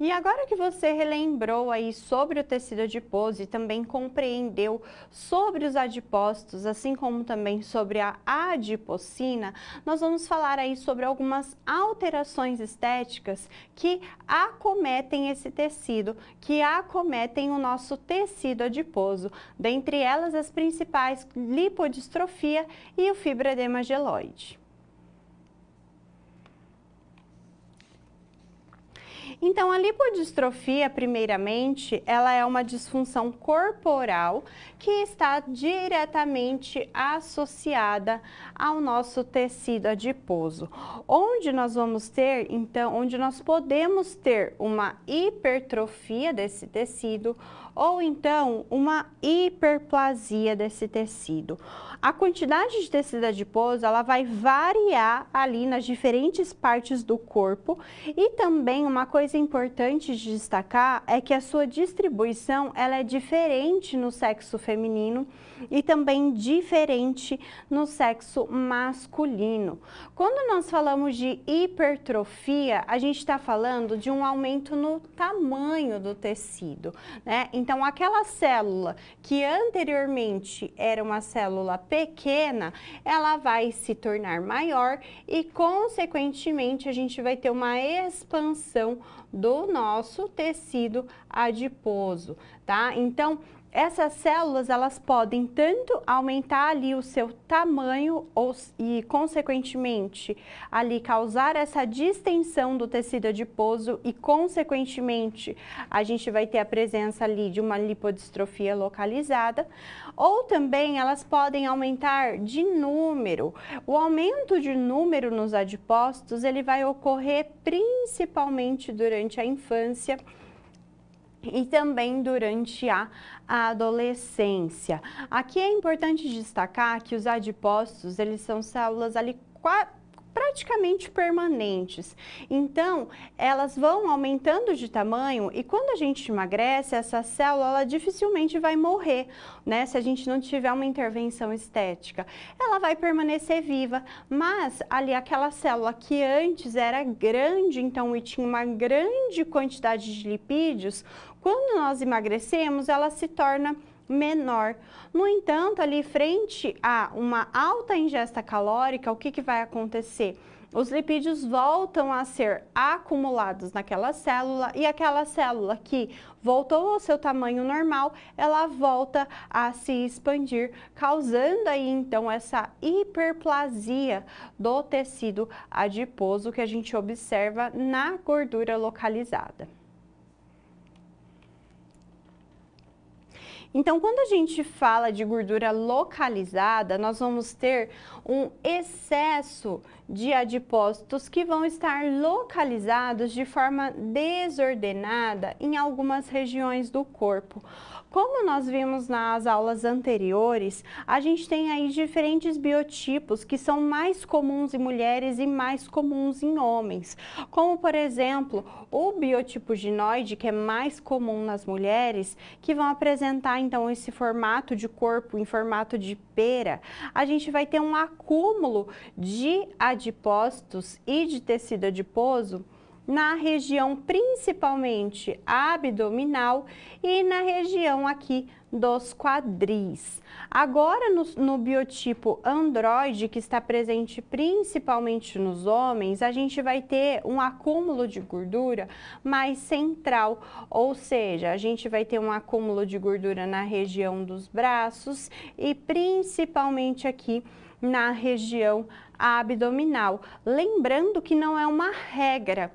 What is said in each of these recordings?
E agora que você relembrou aí sobre o tecido adiposo e também compreendeu sobre os adipócitos, assim como também sobre a adipocina, nós vamos falar aí sobre algumas alterações estéticas que acometem esse tecido, que acometem o nosso tecido adiposo. Dentre elas, as principais lipodistrofia e o fibroedema geloide. Então, a lipodistrofia, primeiramente, ela é uma disfunção corporal que está diretamente associada ao nosso tecido adiposo, onde nós vamos ter, então, onde nós podemos ter uma hipertrofia desse tecido ou então uma hiperplasia desse tecido. A quantidade de tecido adiposo, ela vai variar ali nas diferentes partes do corpo e também uma coisa importante de destacar é que a sua distribuição, ela é diferente no sexo feminino feminino e também diferente no sexo masculino. Quando nós falamos de hipertrofia, a gente está falando de um aumento no tamanho do tecido, né? Então, aquela célula que anteriormente era uma célula pequena, ela vai se tornar maior e, consequentemente, a gente vai ter uma expansão do nosso tecido adiposo, tá? Então, essas células, elas podem tanto aumentar ali o seu tamanho ou, e, consequentemente, ali causar essa distensão do tecido adiposo e, consequentemente, a gente vai ter a presença ali de uma lipodistrofia localizada, ou também elas podem aumentar de número. O aumento de número nos adipócitos, ele vai ocorrer principalmente durante a infância, e também durante a adolescência. Aqui é importante destacar que os adipócitos, eles são células ali praticamente permanentes. Então, elas vão aumentando de tamanho e quando a gente emagrece, essa célula ela dificilmente vai morrer, né? Se a gente não tiver uma intervenção estética, ela vai permanecer viva, mas ali aquela célula que antes era grande, então e tinha uma grande quantidade de lipídios, quando nós emagrecemos, ela se torna menor. No entanto, ali frente a uma alta ingesta calórica, o que, que vai acontecer? Os lipídios voltam a ser acumulados naquela célula e aquela célula que voltou ao seu tamanho normal, ela volta a se expandir, causando aí então essa hiperplasia do tecido adiposo que a gente observa na gordura localizada. Então, quando a gente fala de gordura localizada, nós vamos ter um excesso de adipócitos que vão estar localizados de forma desordenada em algumas regiões do corpo. Como nós vimos nas aulas anteriores, a gente tem aí diferentes biotipos que são mais comuns em mulheres e mais comuns em homens. Como, por exemplo, o biotipo ginoide, que é mais comum nas mulheres, que vão apresentar então esse formato de corpo em formato de pera. A gente vai ter um acúmulo de adipócitos e de tecido adiposo na região principalmente abdominal e na região aqui dos quadris. Agora, no, no, biotipo andróide que está presente principalmente nos homens, a gente vai ter um acúmulo de gordura mais central, ou seja, a gente vai ter um acúmulo de gordura na região dos braços e principalmente aqui na região abdominal. Lembrando que não é uma regra,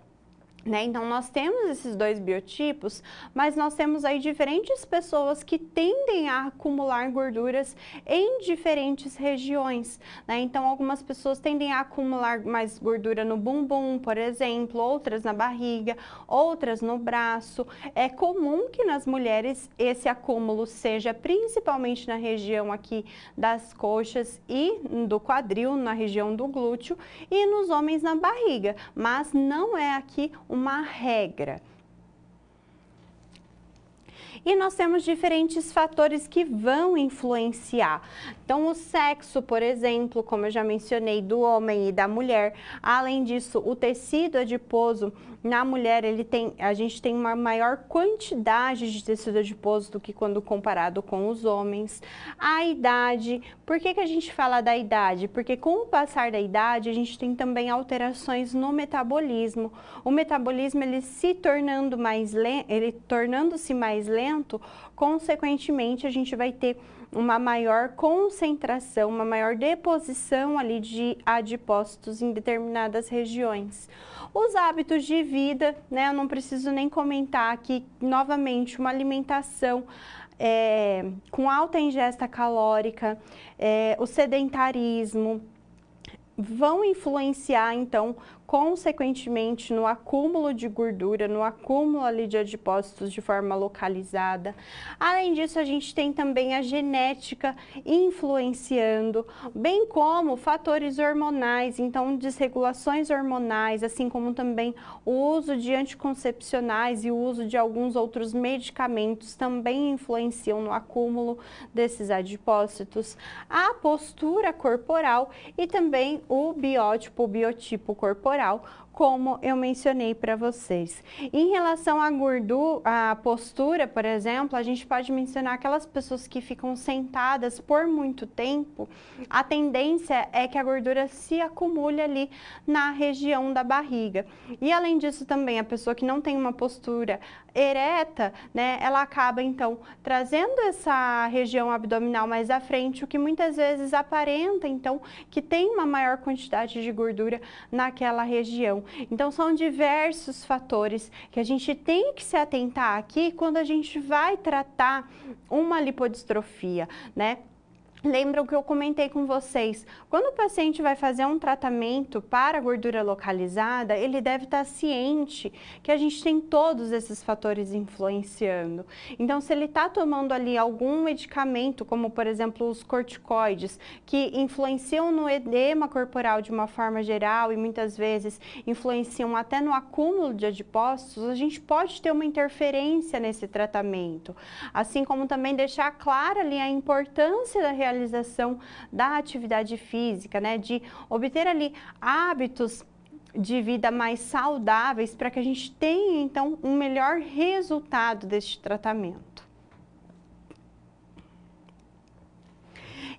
né? Então, nós temos esses dois biotipos, mas nós temos aí diferentes pessoas que tendem a acumular gorduras em diferentes regiões. Né? Então, algumas pessoas tendem a acumular mais gordura no bumbum, por exemplo, outras na barriga, outras no braço. É comum que nas mulheres esse acúmulo seja principalmente na região aqui das coxas e do quadril, na região do glúteo, e nos homens na barriga, mas não é aqui uma regra. E nós temos diferentes fatores que vão influenciar. Então, o sexo, por exemplo, como eu já mencionei, do homem e da mulher. Além disso, o tecido adiposo na mulher, ele tem, a gente tem uma maior quantidade de tecido adiposo do que quando comparado com os homens. A idade, por que, que a gente fala da idade? Porque com o passar da idade, a gente tem também alterações no metabolismo. O metabolismo, ele se tornando mais lento, ele tornando-se mais lento, consequentemente a gente vai ter uma maior concentração, uma maior deposição ali de adipócitos em determinadas regiões. Os hábitos de vida, né? Eu não preciso nem comentar aqui novamente uma alimentação é, com alta ingesta calórica, é, o sedentarismo vão influenciar então consequentemente no acúmulo de gordura, no acúmulo ali de adipócitos de forma localizada. Além disso, a gente tem também a genética influenciando, bem como fatores hormonais, então desregulações hormonais, assim como também o uso de anticoncepcionais e o uso de alguns outros medicamentos também influenciam no acúmulo desses adipócitos. A postura corporal e também o biótipo, o biotipo corporal Litoral como eu mencionei para vocês. Em relação à gordura, à postura, por exemplo, a gente pode mencionar aquelas pessoas que ficam sentadas por muito tempo, a tendência é que a gordura se acumule ali na região da barriga. E além disso também, a pessoa que não tem uma postura ereta, né, ela acaba então trazendo essa região abdominal mais à frente, o que muitas vezes aparenta então que tem uma maior quantidade de gordura naquela região. Então, são diversos fatores que a gente tem que se atentar aqui quando a gente vai tratar uma lipodistrofia, né? Lembram que eu comentei com vocês, quando o paciente vai fazer um tratamento para gordura localizada, ele deve estar ciente que a gente tem todos esses fatores influenciando. Então, se ele está tomando ali algum medicamento, como por exemplo os corticoides, que influenciam no edema corporal de uma forma geral e muitas vezes influenciam até no acúmulo de adipócitos, a gente pode ter uma interferência nesse tratamento. Assim como também deixar clara ali a importância da realização realização da atividade física, né? De obter ali hábitos de vida mais saudáveis para que a gente tenha então um melhor resultado deste tratamento.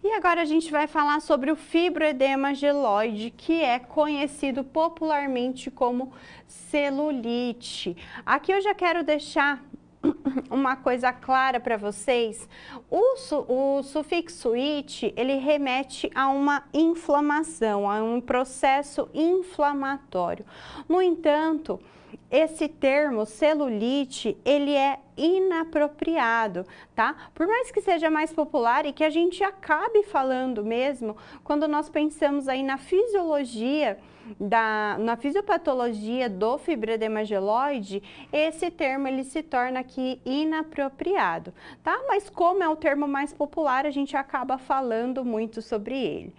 E agora a gente vai falar sobre o fibroedema geloide, que é conhecido popularmente como celulite. Aqui eu já quero deixar uma coisa clara para vocês, o, su, o sufixo it, ele remete a uma inflamação, a um processo inflamatório. No entanto, esse termo celulite, ele é inapropriado, tá? Por mais que seja mais popular e que a gente acabe falando mesmo, quando nós pensamos aí na fisiologia, da, na fisiopatologia do fibrodema esse termo ele se torna aqui inapropriado, tá? Mas como é o termo mais popular, a gente acaba falando muito sobre ele.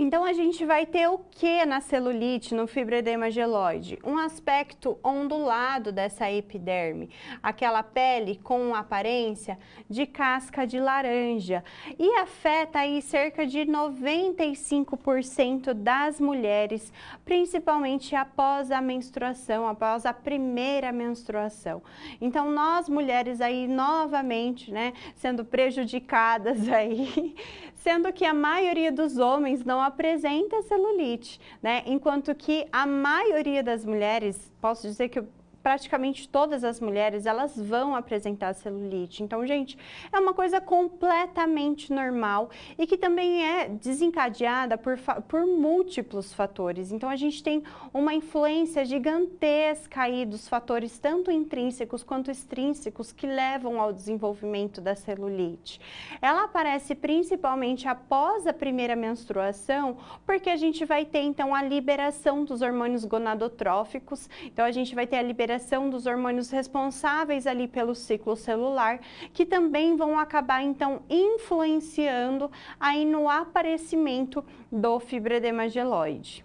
Então a gente vai ter o que na celulite, no fibroedema geloide? Um aspecto ondulado dessa epiderme, aquela pele com aparência de casca de laranja e afeta aí cerca de 95% das mulheres, principalmente após a menstruação, após a primeira menstruação. Então nós mulheres aí novamente, né, sendo prejudicadas aí, sendo que a maioria dos homens não apresenta celulite, né? Enquanto que a maioria das mulheres, posso dizer que eu praticamente todas as mulheres elas vão apresentar celulite. Então, gente, é uma coisa completamente normal e que também é desencadeada por, por múltiplos fatores. Então, a gente tem uma influência gigantesca aí dos fatores tanto intrínsecos quanto extrínsecos que levam ao desenvolvimento da celulite. Ela aparece principalmente após a primeira menstruação, porque a gente vai ter então a liberação dos hormônios gonadotróficos. Então, a gente vai ter a liberação liberação dos hormônios responsáveis ali pelo ciclo celular, que também vão acabar então influenciando aí no aparecimento do fibroedema geloide.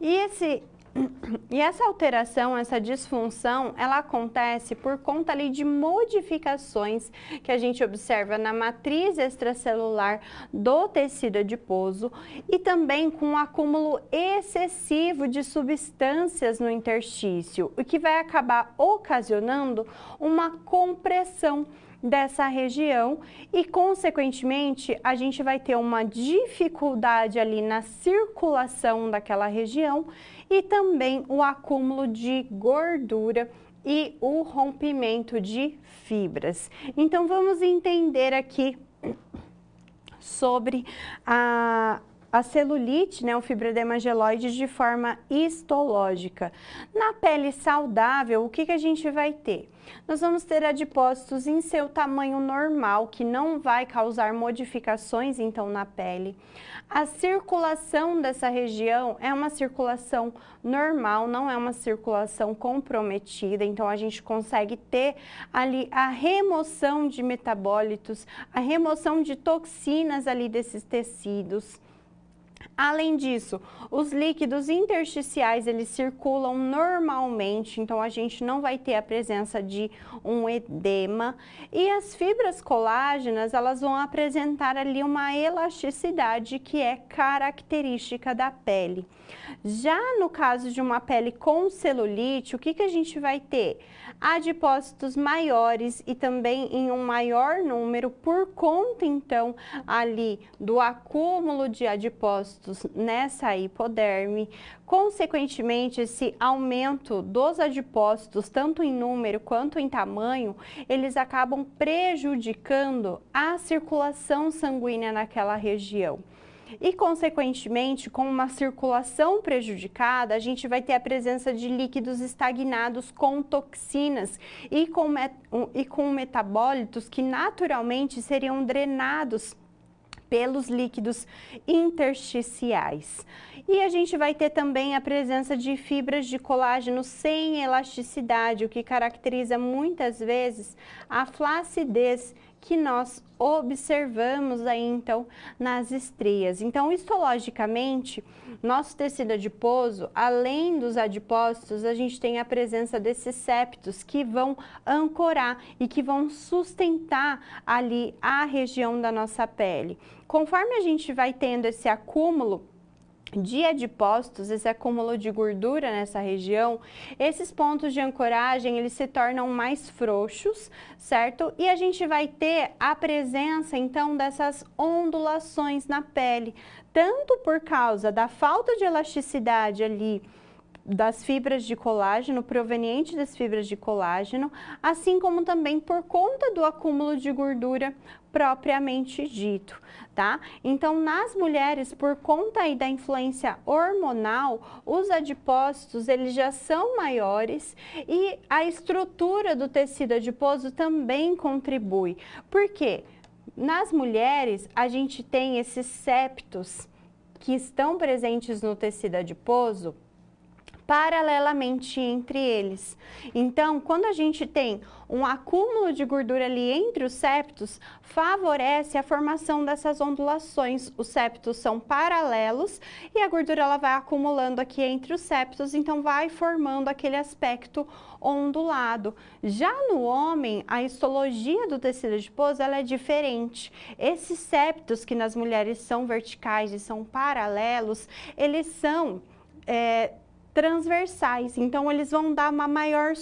E esse e essa alteração, essa disfunção, ela acontece por conta ali de modificações que a gente observa na matriz extracelular do tecido adiposo e também com o um acúmulo excessivo de substâncias no interstício, o que vai acabar ocasionando uma compressão dessa região e, consequentemente, a gente vai ter uma dificuldade ali na circulação daquela região e também o acúmulo de gordura e o rompimento de fibras. Então, vamos entender aqui sobre a, a celulite, né, o fibroedema geloide, de forma histológica. Na pele saudável, o que, que a gente vai ter? Nós vamos ter adipócitos em seu tamanho normal, que não vai causar modificações, então, na pele. A circulação dessa região é uma circulação normal, não é uma circulação comprometida, então a gente consegue ter ali a remoção de metabólitos, a remoção de toxinas ali desses tecidos. Além disso, os líquidos intersticiais eles circulam normalmente, então a gente não vai ter a presença de um edema e as fibras colágenas elas vão apresentar ali uma elasticidade que é característica da pele. Já no caso de uma pele com celulite, o que que a gente vai ter? a depósitos maiores e também em um maior número por conta então ali do acúmulo de adipócitos nessa hipoderme. Consequentemente, esse aumento dos adipócitos, tanto em número quanto em tamanho, eles acabam prejudicando a circulação sanguínea naquela região e, consequentemente, com uma circulação prejudicada, a gente vai ter a presença de líquidos estagnados com toxinas e com, met e com metabólitos que naturalmente seriam drenados pelos líquidos intersticiais. E a gente vai ter também a presença de fibras de colágeno sem elasticidade, o que caracteriza muitas vezes a flacidez que nós observamos aí então nas estrias. Então, histologicamente, nosso tecido adiposo, além dos adipócitos, a gente tem a presença desses septos que vão ancorar e que vão sustentar ali a região da nossa pele. Conforme a gente vai tendo esse acúmulo dia de postos esse acúmulo de gordura nessa região, esses pontos de ancoragem, eles se tornam mais frouxos, certo? E a gente vai ter a presença, então, dessas ondulações na pele, tanto por causa da falta de elasticidade ali das fibras de colágeno, proveniente das fibras de colágeno, assim como também por conta do acúmulo de gordura propriamente dito, tá? Então, nas mulheres, por conta aí da influência hormonal, os adipócitos, eles já são maiores e a estrutura do tecido adiposo também contribui. Por quê? Nas mulheres, a gente tem esses septos que estão presentes no tecido adiposo, paralelamente entre eles. Então, quando a gente tem um acúmulo de gordura ali entre os septos, favorece a formação dessas ondulações. Os septos são paralelos e a gordura ela vai acumulando aqui entre os septos, então vai formando aquele aspecto ondulado. Já no homem, a histologia do tecido adiposo ela é diferente. Esses septos que nas mulheres são verticais e são paralelos, eles são é, transversais, então eles vão dar uma maior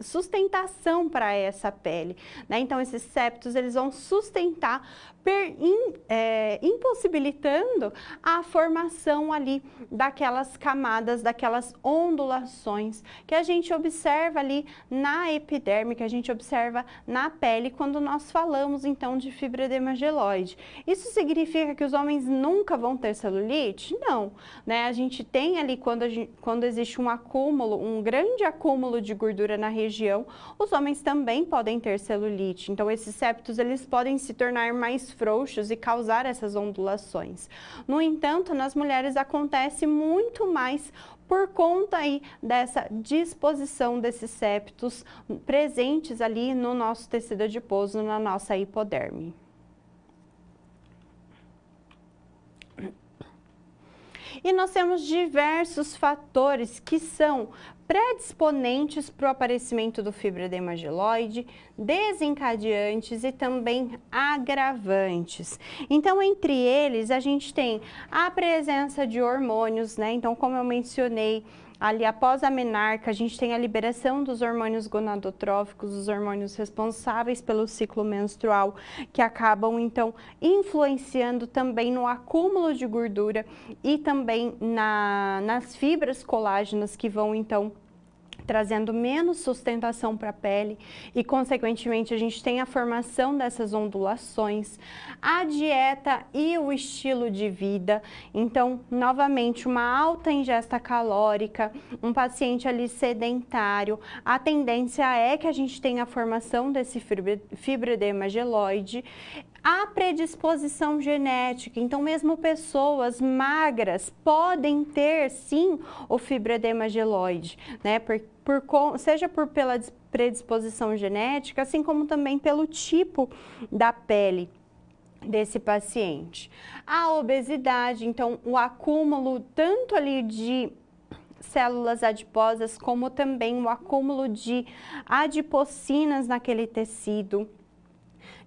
sustentação para essa pele, né? Então esses septos eles vão sustentar per, in, é, impossibilitando a formação ali daquelas camadas, daquelas ondulações que a gente observa ali na epiderme, que a gente observa na pele quando nós falamos então de fibra demageloide. Isso significa que os homens nunca vão ter celulite? Não, né? A gente tem ali quando, gente, quando existe um acúmulo, um grande acúmulo de gordura na região, os homens também podem ter celulite. Então esses septos eles podem se tornar mais frouxos e causar essas ondulações. No entanto, nas mulheres acontece muito mais por conta aí dessa disposição desses septos presentes ali no nosso tecido adiposo, na nossa hipoderme. E nós temos diversos fatores que são predisponentes para o aparecimento do fibroedema desencadeantes e também agravantes. Então, entre eles, a gente tem a presença de hormônios, né? Então, como eu mencionei, Ali, após a menarca, a gente tem a liberação dos hormônios gonadotróficos, os hormônios responsáveis pelo ciclo menstrual, que acabam, então, influenciando também no acúmulo de gordura e também na, nas fibras colágenas que vão, então, trazendo menos sustentação para a pele e, consequentemente, a gente tem a formação dessas ondulações, a dieta e o estilo de vida. Então, novamente, uma alta ingesta calórica, um paciente ali sedentário, a tendência é que a gente tenha a formação desse fibroedema geloide, a predisposição genética. Então, mesmo pessoas magras podem ter sim o fibroedema geloide, né? Por, por, seja por pela predisposição genética, assim como também pelo tipo da pele desse paciente. A obesidade, então, o acúmulo tanto ali de células adiposas como também o acúmulo de adipocinas naquele tecido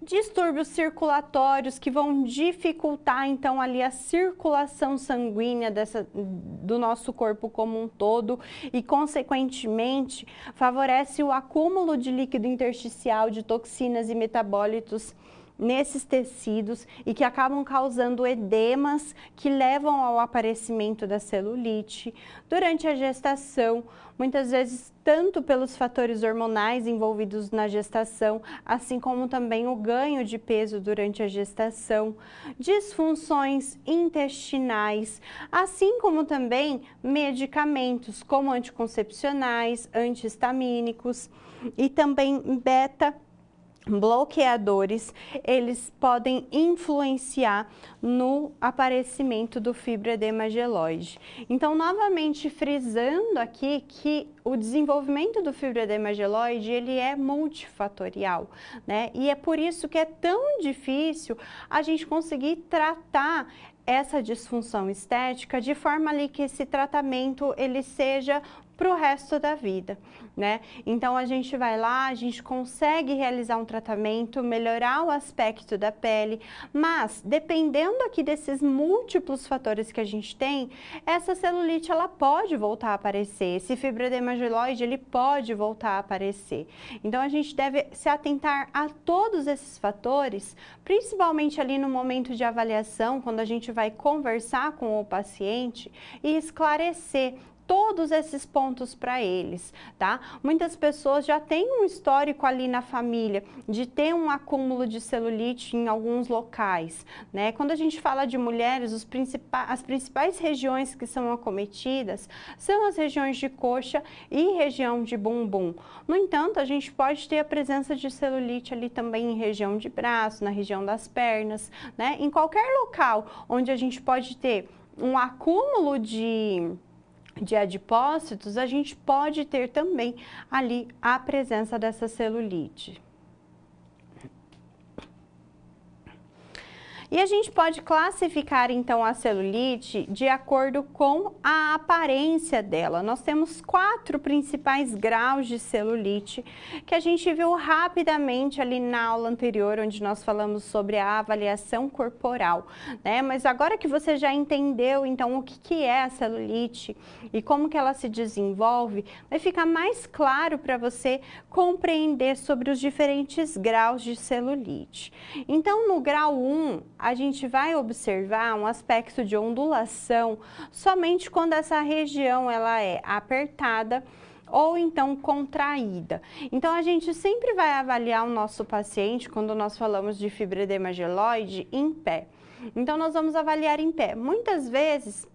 distúrbios circulatórios que vão dificultar então ali a circulação sanguínea dessa, do nosso corpo como um todo e consequentemente favorece o acúmulo de líquido intersticial de toxinas e metabólitos nesses tecidos e que acabam causando edemas que levam ao aparecimento da celulite durante a gestação, muitas vezes tanto pelos fatores hormonais envolvidos na gestação, assim como também o ganho de peso durante a gestação, disfunções intestinais, assim como também medicamentos como anticoncepcionais, antihistamínicos e também beta bloqueadores, eles podem influenciar no aparecimento do fibroedema geloide. Então, novamente frisando aqui que o desenvolvimento do fibroedema geloide, ele é multifatorial, né? E é por isso que é tão difícil a gente conseguir tratar essa disfunção estética de forma ali que esse tratamento ele seja para o resto da vida né? Então a gente vai lá, a gente consegue realizar um tratamento, melhorar o aspecto da pele, mas dependendo aqui desses múltiplos fatores que a gente tem, essa celulite ela pode voltar a aparecer, esse fibroedema ele pode voltar a aparecer. Então a gente deve se atentar a todos esses fatores, principalmente ali no momento de avaliação, quando a gente vai conversar com o paciente e esclarecer todos esses pontos para eles, tá? Muitas pessoas já têm um histórico ali na família de ter um acúmulo de celulite em alguns locais, né? Quando a gente fala de mulheres, principais, as principais regiões que são acometidas são as regiões de coxa e região de bumbum. No entanto, a gente pode ter a presença de celulite ali também em região de braço, na região das pernas, né? Em qualquer local onde a gente pode ter um acúmulo de de adipócitos, a gente pode ter também ali a presença dessa celulite. E a gente pode classificar então a celulite de acordo com a aparência dela. Nós temos quatro principais graus de celulite que a gente viu rapidamente ali na aula anterior, onde nós falamos sobre a avaliação corporal, né? Mas agora que você já entendeu então o que, que é a celulite e como que ela se desenvolve, vai ficar mais claro para você compreender sobre os diferentes graus de celulite. Então, no grau 1, a gente vai observar um aspecto de ondulação somente quando essa região ela é apertada ou então contraída. Então a gente sempre vai avaliar o nosso paciente quando nós falamos de fibra geloide em pé. Então nós vamos avaliar em pé. Muitas vezes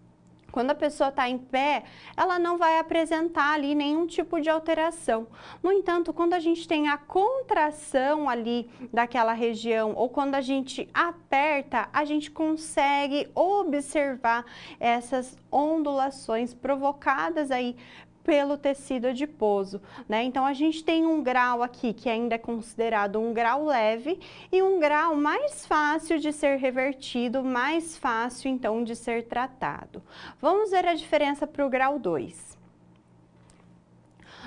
quando a pessoa está em pé, ela não vai apresentar ali nenhum tipo de alteração. No entanto, quando a gente tem a contração ali daquela região ou quando a gente aperta, a gente consegue observar essas ondulações provocadas aí pelo tecido adiposo, né? Então a gente tem um grau aqui que ainda é considerado um grau leve e um grau mais fácil de ser revertido, mais fácil então de ser tratado. Vamos ver a diferença para o grau 2.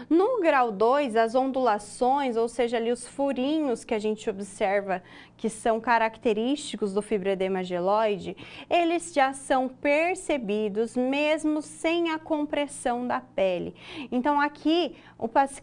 No grau 2, as ondulações, ou seja, ali os furinhos que a gente observa que são característicos do fibroedema geloide, eles já são percebidos mesmo sem a compressão da pele. Então aqui,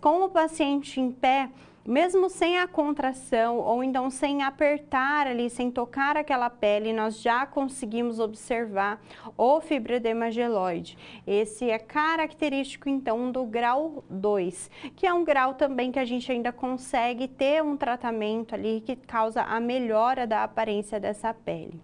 como com o paciente em pé, mesmo sem a contração ou então sem apertar ali, sem tocar aquela pele, nós já conseguimos observar o fibroedema geloide. Esse é característico então do grau 2, que é um grau também que a gente ainda consegue ter um tratamento ali que causa a melhora da aparência dessa pele.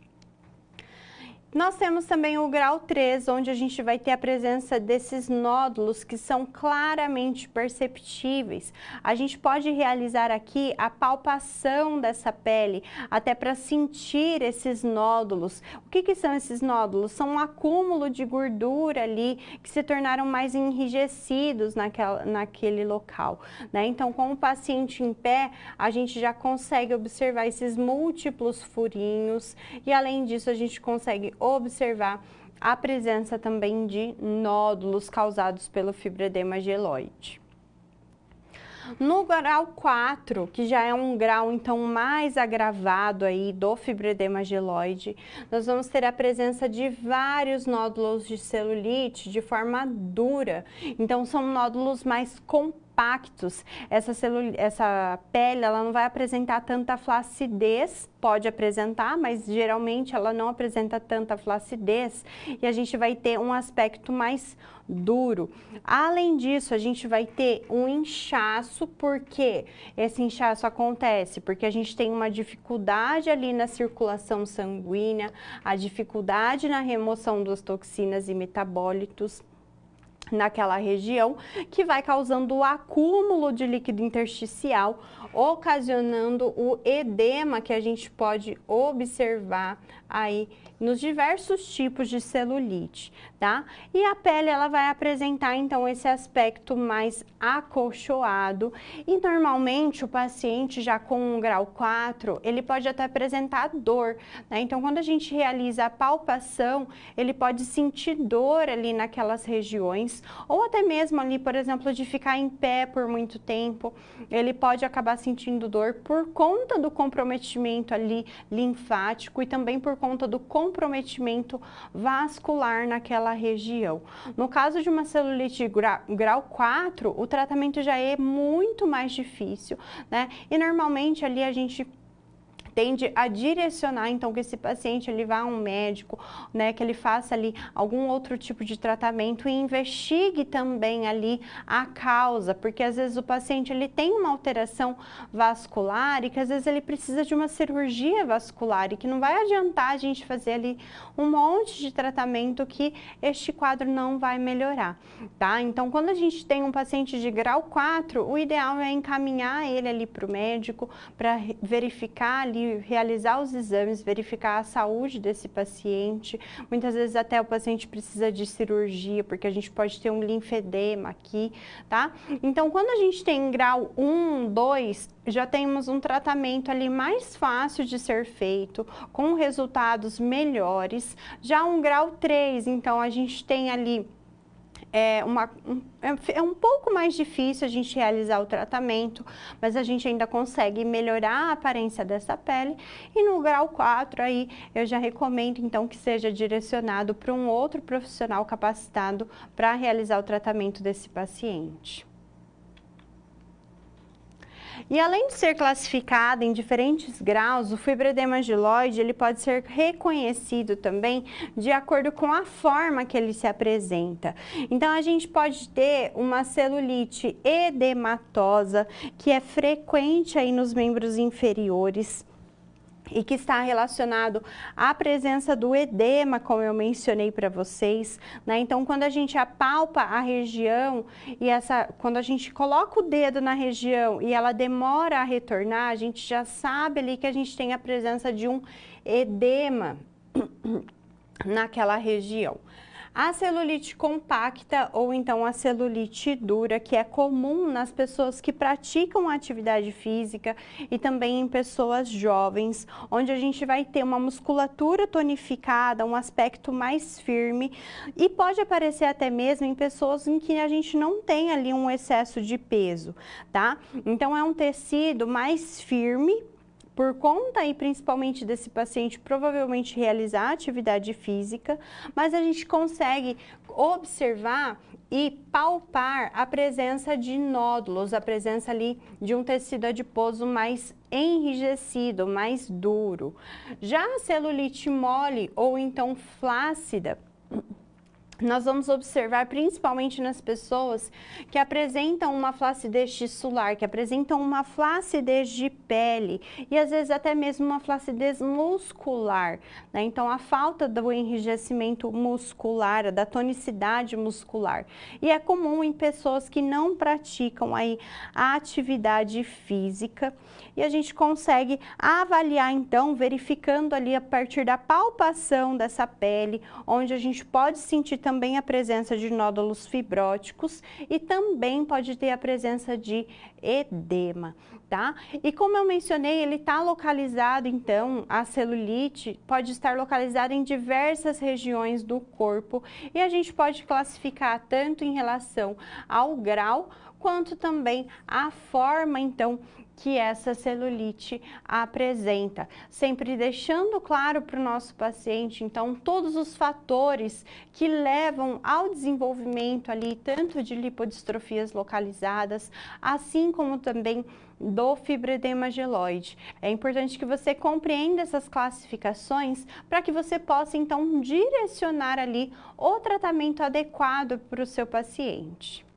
Nós temos também o grau 3, onde a gente vai ter a presença desses nódulos que são claramente perceptíveis. A gente pode realizar aqui a palpação dessa pele, até para sentir esses nódulos. O que, que, são esses nódulos? São um acúmulo de gordura ali que se tornaram mais enrijecidos naquela, naquele local. Né? Então, com o paciente em pé, a gente já consegue observar esses múltiplos furinhos e, além disso, a gente consegue observar a presença também de nódulos causados pelo fibroedema geloide. No grau 4, que já é um grau então mais agravado aí do fibroedema geloide, nós vamos ter a presença de vários nódulos de celulite de forma dura. Então são nódulos mais complexos compactos, essa, celul... essa pele ela não vai apresentar tanta flacidez, pode apresentar, mas geralmente ela não apresenta tanta flacidez e a gente vai ter um aspecto mais duro. Além disso, a gente vai ter um inchaço, porque esse inchaço acontece porque a gente tem uma dificuldade ali na circulação sanguínea, a dificuldade na remoção das toxinas e metabólitos naquela região, que vai causando o acúmulo de líquido intersticial, ocasionando o edema que a gente pode observar aí nos diversos tipos de celulite, tá? E a pele ela vai apresentar então esse aspecto mais acolchoado e normalmente o paciente já com um grau 4, ele pode até apresentar dor, né? Então quando a gente realiza a palpação, ele pode sentir dor ali naquelas regiões ou até mesmo ali, por exemplo, de ficar em pé por muito tempo, ele pode acabar sentindo dor por conta do comprometimento ali linfático e também por conta do comprometimento comprometimento vascular naquela região. No caso de uma celulite grau 4, o tratamento já é muito mais difícil, né? E normalmente ali a gente tende a direcionar então que esse paciente ele vá a um médico, né, que ele faça ali algum outro tipo de tratamento e investigue também ali a causa, porque às vezes o paciente ele tem uma alteração vascular e que às vezes ele precisa de uma cirurgia vascular e que não vai adiantar a gente fazer ali um monte de tratamento que este quadro não vai melhorar, tá? Então, quando a gente tem um paciente de grau 4, o ideal é encaminhar ele ali para o médico para verificar ali realizar os exames, verificar a saúde desse paciente. Muitas vezes até o paciente precisa de cirurgia, porque a gente pode ter um linfedema aqui, tá? Então, quando a gente tem grau 1, 2, já temos um tratamento ali mais fácil de ser feito, com resultados melhores. Já um grau 3, então a gente tem ali é, uma, um, é, é um pouco mais difícil a gente realizar o tratamento, mas a gente ainda consegue melhorar a aparência dessa pele. E no grau 4, aí eu já recomendo então que seja direcionado para um outro profissional capacitado para realizar o tratamento desse paciente. E além de ser classificado em diferentes graus, o fibroedema angiloide ele pode ser reconhecido também de acordo com a forma que ele se apresenta. Então a gente pode ter uma celulite edematosa que é frequente aí nos membros inferiores e que está relacionado à presença do edema, como eu mencionei para vocês, né? Então, quando a gente apalpa a região e essa, quando a gente coloca o dedo na região e ela demora a retornar, a gente já sabe ali que a gente tem a presença de um edema naquela região. A celulite compacta ou então a celulite dura, que é comum nas pessoas que praticam atividade física e também em pessoas jovens, onde a gente vai ter uma musculatura tonificada, um aspecto mais firme e pode aparecer até mesmo em pessoas em que a gente não tem ali um excesso de peso, tá? Então é um tecido mais firme, por conta e principalmente desse paciente provavelmente realizar atividade física, mas a gente consegue observar e palpar a presença de nódulos, a presença ali de um tecido adiposo mais enrijecido, mais duro. Já a celulite mole ou então flácida, nós vamos observar principalmente nas pessoas que apresentam uma flacidez tissular, que apresentam uma flacidez de pele e às vezes até mesmo uma flacidez muscular. Né? Então, a falta do enrijecimento muscular, da tonicidade muscular. E é comum em pessoas que não praticam aí a atividade física e a gente consegue avaliar então, verificando ali a partir da palpação dessa pele, onde a gente pode sentir também a presença de nódulos fibróticos e também pode ter a presença de edema, tá? E como eu mencionei, ele está localizado então, a celulite pode estar localizada em diversas regiões do corpo e a gente pode classificar tanto em relação ao grau quanto também à forma então que essa celulite apresenta. Sempre deixando claro para o nosso paciente, então, todos os fatores que levam ao desenvolvimento ali, tanto de lipodistrofias localizadas, assim como também do fibroedema geloide. É importante que você compreenda essas classificações para que você possa então direcionar ali o tratamento adequado para o seu paciente.